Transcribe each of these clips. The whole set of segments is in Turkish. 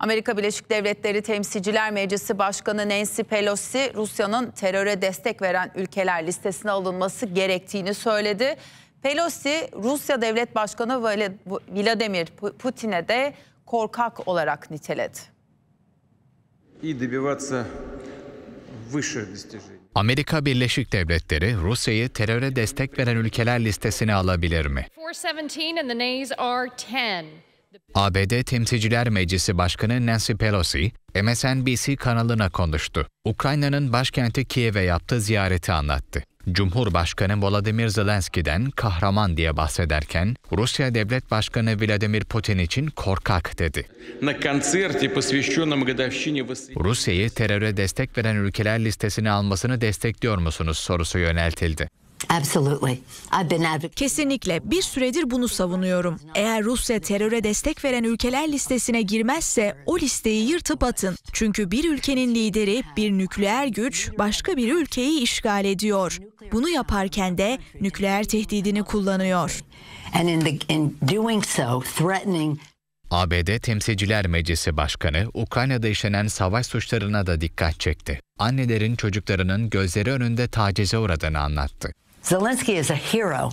Amerika Birleşik Devletleri Temsilciler Meclisi Başkanı Nancy Pelosi Rusya'nın teröre destek veren ülkeler listesine alınması gerektiğini söyledi. Pelosi Rusya Devlet Başkanı Vladimir Putin'e de korkak olarak niteledi. Amerika Birleşik Devletleri Rusya'yı teröre destek veren ülkeler listesine alabilir mi? ABD Temsilciler Meclisi Başkanı Nancy Pelosi, MSNBC kanalına konuştu. Ukrayna'nın başkenti Kiev'e yaptığı ziyareti anlattı. Cumhurbaşkanı Volodymyr Zelenski'den kahraman diye bahsederken Rusya Devlet Başkanı Vladimir Putin için korkak dedi. Rusya'yı teröre destek veren ülkeler listesine almasını destekliyor musunuz sorusu yöneltildi. Kesinlikle bir süredir bunu savunuyorum. Eğer Rusya teröre destek veren ülkeler listesine girmezse o listeyi yırtıp atın. Çünkü bir ülkenin lideri bir nükleer güç başka bir ülkeyi işgal ediyor. Bunu yaparken de nükleer tehdidini kullanıyor. ABD Temsilciler Meclisi Başkanı Ukrayna'da işlenen savaş suçlarına da dikkat çekti. Annelerin çocuklarının gözleri önünde tacize uğradığını anlattı. Zelensky is a hero.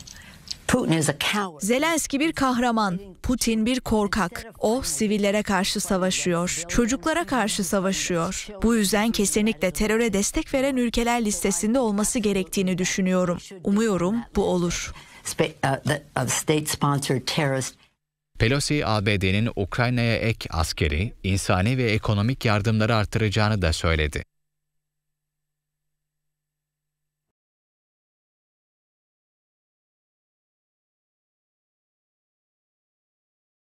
Putin is a coward. Zelenski bir kahraman, Putin bir korkak. O sivillere karşı savaşıyor, çocuklara karşı savaşıyor. Bu yüzden kesinlikle teröre destek veren ülkeler listesinde olması gerektiğini düşünüyorum. Umuyorum bu olur. Uh, uh, Pelosi, ABD'nin Ukrayna'ya ek askeri, insani ve ekonomik yardımları artıracağını da söyledi.